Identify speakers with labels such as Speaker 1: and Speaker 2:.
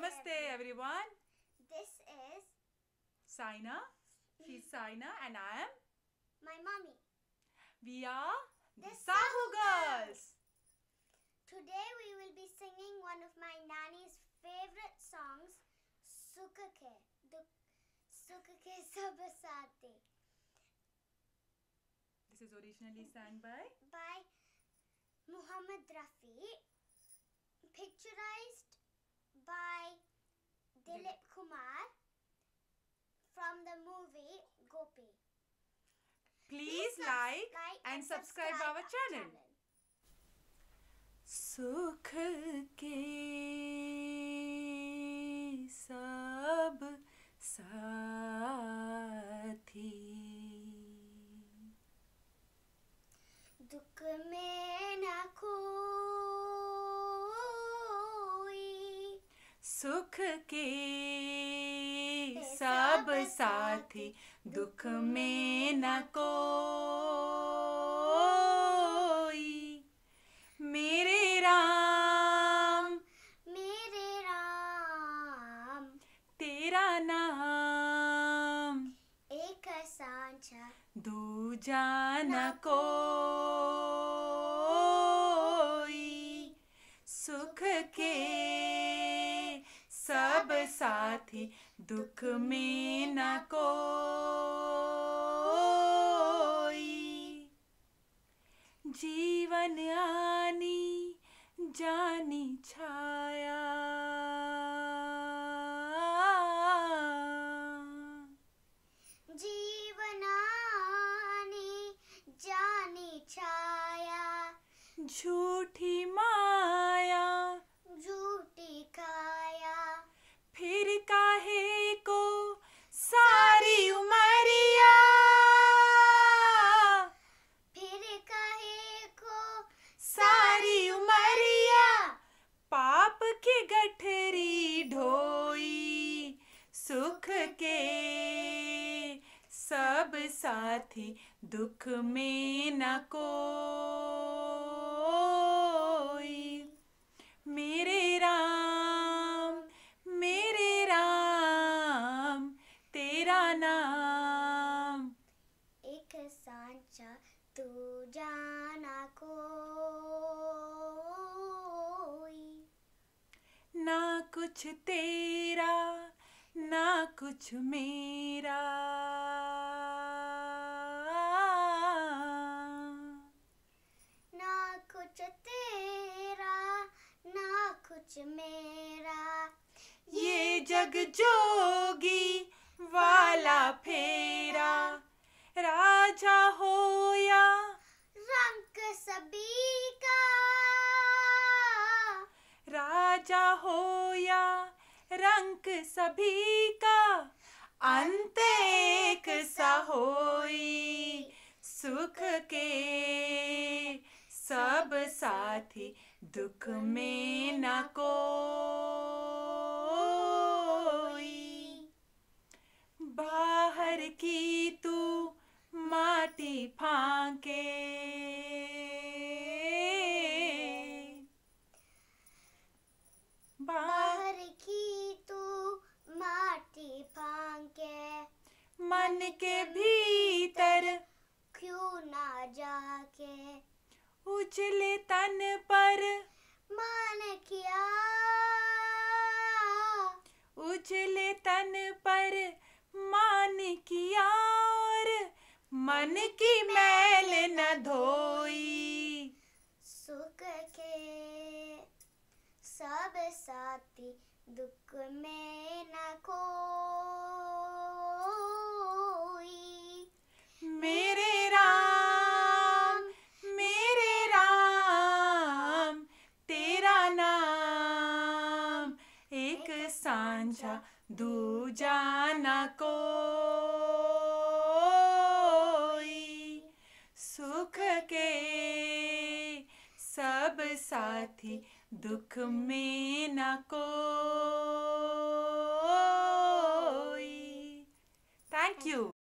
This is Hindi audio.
Speaker 1: Namaste, everyone. This is Saina. She's Saina, and I am my mommy. We are the Sahu Girls.
Speaker 2: Today we will be singing one of my nanny's favorite songs, Sukake, Sukake Sabasati. This is originally sang by by Muhammad Rafi. Picturize Kumar from the movie Gopi.
Speaker 1: Please, Please like and subscribe, subscribe our channel. channel. सुख के सब सुख के सब साथी दुख में न कोई मेरे राम
Speaker 2: मेरे राम तेरा
Speaker 1: नाम
Speaker 2: एक सांझा
Speaker 1: दूजा न कोई सुख के सब साथी दुख में न कोई जीवन आनी जानी छाया जीवन
Speaker 2: आनी जानी छाया
Speaker 1: झूठी साथी दुख में न कोई मेरे राम मेरे राम तेरा नाम
Speaker 2: एक सांचा तू जाना कोई
Speaker 1: ना कुछ तेरा ना कुछ मेरा जग जोगी वाला फेरा राजा हो या रंग सभी का राजा हो या रंग सभी का अंत एक सा हो सुख के सब साथी दुख में न को की तू माटी फाके बाहर की तू
Speaker 2: माटी फाके मन के भीतर क्यों ना जाके उछले तन
Speaker 1: पर मन की मैल न धोई
Speaker 2: सुख के सब साथी दुख में न खोई
Speaker 1: मेरे राम मेरे राम तेरा नाम एक दूजा न कोई साथी दुख में न कोई थैंक यू